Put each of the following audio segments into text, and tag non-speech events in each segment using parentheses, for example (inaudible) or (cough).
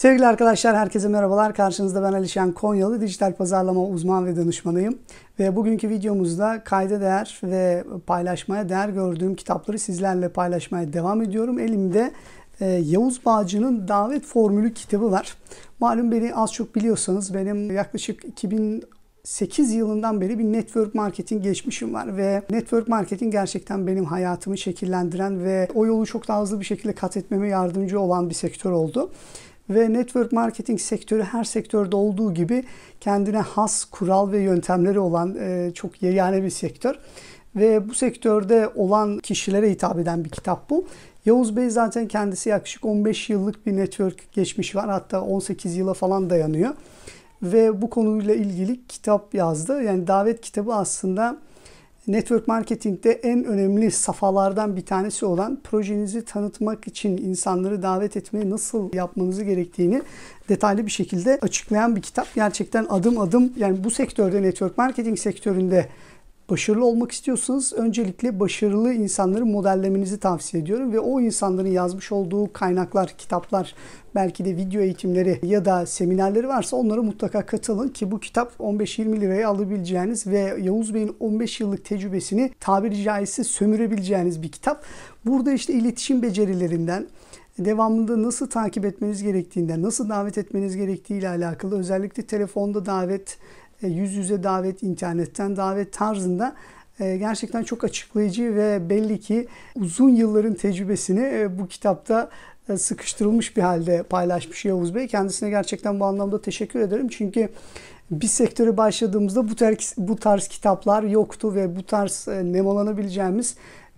Sevgili arkadaşlar, herkese merhabalar. Karşınızda ben Alişan Konyalı, dijital pazarlama uzman ve danışmanıyım. Ve bugünkü videomuzda kayda değer ve paylaşmaya değer gördüğüm kitapları sizlerle paylaşmaya devam ediyorum. Elimde e, Yavuz Bağcı'nın Davet Formülü kitabı var. Malum beni az çok biliyorsanız benim yaklaşık 2000 8 yılından beri bir network marketing geçmişim var ve network marketing gerçekten benim hayatımı şekillendiren ve o yolu çok daha hızlı bir şekilde kat etmeme yardımcı olan bir sektör oldu ve network marketing sektörü her sektörde olduğu gibi kendine has kural ve yöntemleri olan e, çok yegane bir sektör. Ve bu sektörde olan kişilere hitap eden bir kitap bu. Yavuz Bey zaten kendisi yaklaşık 15 yıllık bir network geçmiş var. Hatta 18 yıla falan dayanıyor. Ve bu konuyla ilgili kitap yazdı. Yani davet kitabı aslında network marketing'de en önemli safhalardan bir tanesi olan projenizi tanıtmak için insanları davet etmeyi nasıl yapmanızı gerektiğini detaylı bir şekilde açıklayan bir kitap. Gerçekten adım adım yani bu sektörde network marketing sektöründe Başarılı olmak istiyorsanız öncelikle başarılı insanları modellemenizi tavsiye ediyorum ve o insanların yazmış olduğu kaynaklar, kitaplar, belki de video eğitimleri ya da seminerleri varsa onlara mutlaka katılın ki bu kitap 15-20 liraya alabileceğiniz ve Yavuz Bey'in 15 yıllık tecrübesini tabiri caizse sömürebileceğiniz bir kitap. Burada işte iletişim becerilerinden, devamında nasıl takip etmeniz gerektiğinden, nasıl davet etmeniz gerektiği ile alakalı özellikle telefonda davet e, yüz yüze davet, internetten davet tarzında e, gerçekten çok açıklayıcı ve belli ki uzun yılların tecrübesini e, bu kitapta sıkıştırılmış bir halde paylaşmış Yavuz Bey. Kendisine gerçekten bu anlamda teşekkür ederim. Çünkü biz sektöre başladığımızda bu tarz, bu tarz kitaplar yoktu ve bu tarz nemolanabileceğimiz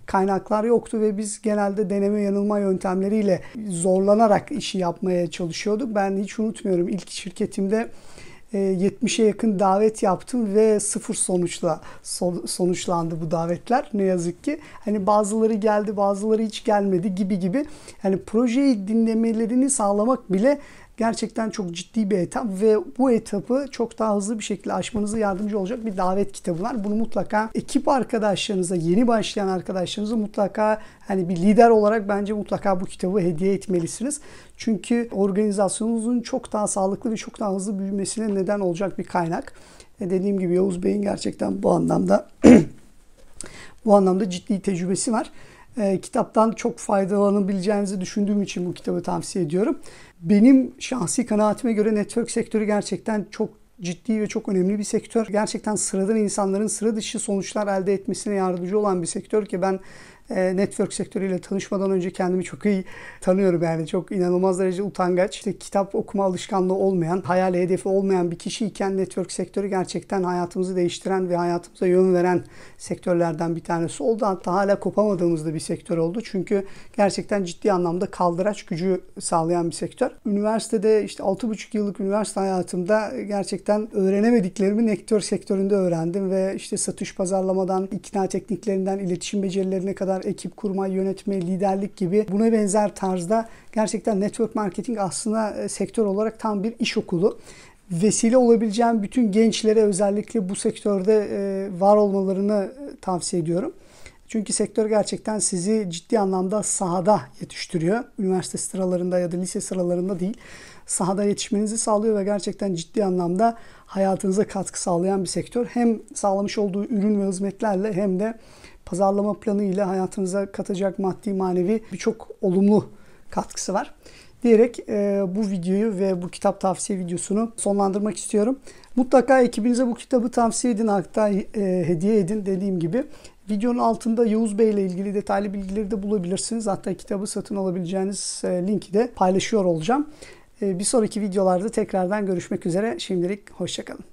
kaynaklar yoktu ve biz genelde deneme yanılma yöntemleriyle zorlanarak işi yapmaya çalışıyorduk. Ben hiç unutmuyorum ilk şirketimde 70'e ee, yakın davet yaptım ve sıfır sonuçla sonuçlandı bu davetler ne yazık ki. Hani bazıları geldi bazıları hiç gelmedi gibi gibi. Hani projeyi dinlemelerini sağlamak bile gerçekten çok ciddi bir etap ve bu etapı çok daha hızlı bir şekilde aşmanıza yardımcı olacak bir davet kitabı var. Bunu mutlaka ekip arkadaşlarınıza, yeni başlayan arkadaşlarınıza mutlaka hani bir lider olarak bence mutlaka bu kitabı hediye etmelisiniz. Çünkü organizasyonunuzun çok daha sağlıklı ve çok daha hızlı büyümesine neden olacak bir kaynak. E dediğim gibi Yavuz Bey'in gerçekten bu anlamda (clears throat) bu anlamda ciddi tecrübesi var e, kitaptan çok faydalanabileceğinizi düşündüğüm için bu kitabı tavsiye ediyorum. Benim şahsi kanaatime göre network sektörü gerçekten çok ciddi ve çok önemli bir sektör. Gerçekten sıradan insanların sıra dışı sonuçlar elde etmesine yardımcı olan bir sektör ki ben e, network sektörüyle tanışmadan önce kendimi çok iyi tanıyorum yani. Çok inanılmaz derece utangaç, işte kitap okuma alışkanlığı olmayan, hayal hedefi olmayan bir kişiyken network sektörü gerçekten hayatımızı değiştiren ve hayatımıza yön veren sektörlerden bir tanesi oldu. Hatta hala kopamadığımız da bir sektör oldu. Çünkü gerçekten ciddi anlamda kaldıraç gücü sağlayan bir sektör. Üniversitede işte 6,5 yıllık üniversite hayatımda gerçekten öğrenemediklerimi network sektöründe öğrendim ve işte satış pazarlamadan, ikna tekniklerinden, iletişim becerilerine kadar ekip kurma, yönetme, liderlik gibi buna benzer tarzda gerçekten network marketing aslında e, sektör olarak tam bir iş okulu vesile olabileceğim bütün gençlere özellikle bu sektörde e, var olmalarını e, tavsiye ediyorum. Çünkü sektör gerçekten sizi ciddi anlamda sahada yetiştiriyor. Üniversite sıralarında ya da lise sıralarında değil. Sahada yetişmenizi sağlıyor ve gerçekten ciddi anlamda hayatınıza katkı sağlayan bir sektör. Hem sağlamış olduğu ürün ve hizmetlerle hem de pazarlama planı ile hayatınıza katacak maddi manevi birçok olumlu katkısı var diyerek e, bu videoyu ve bu kitap tavsiye videosunu sonlandırmak istiyorum. Mutlaka ekibinize bu kitabı tavsiye edin hatta e, hediye edin dediğim gibi. Videonun altında Yavuz Bey ile ilgili detaylı bilgileri de bulabilirsiniz. Hatta kitabı satın alabileceğiniz e, linki de paylaşıyor olacağım. E, bir sonraki videolarda tekrardan görüşmek üzere. Şimdilik hoşçakalın.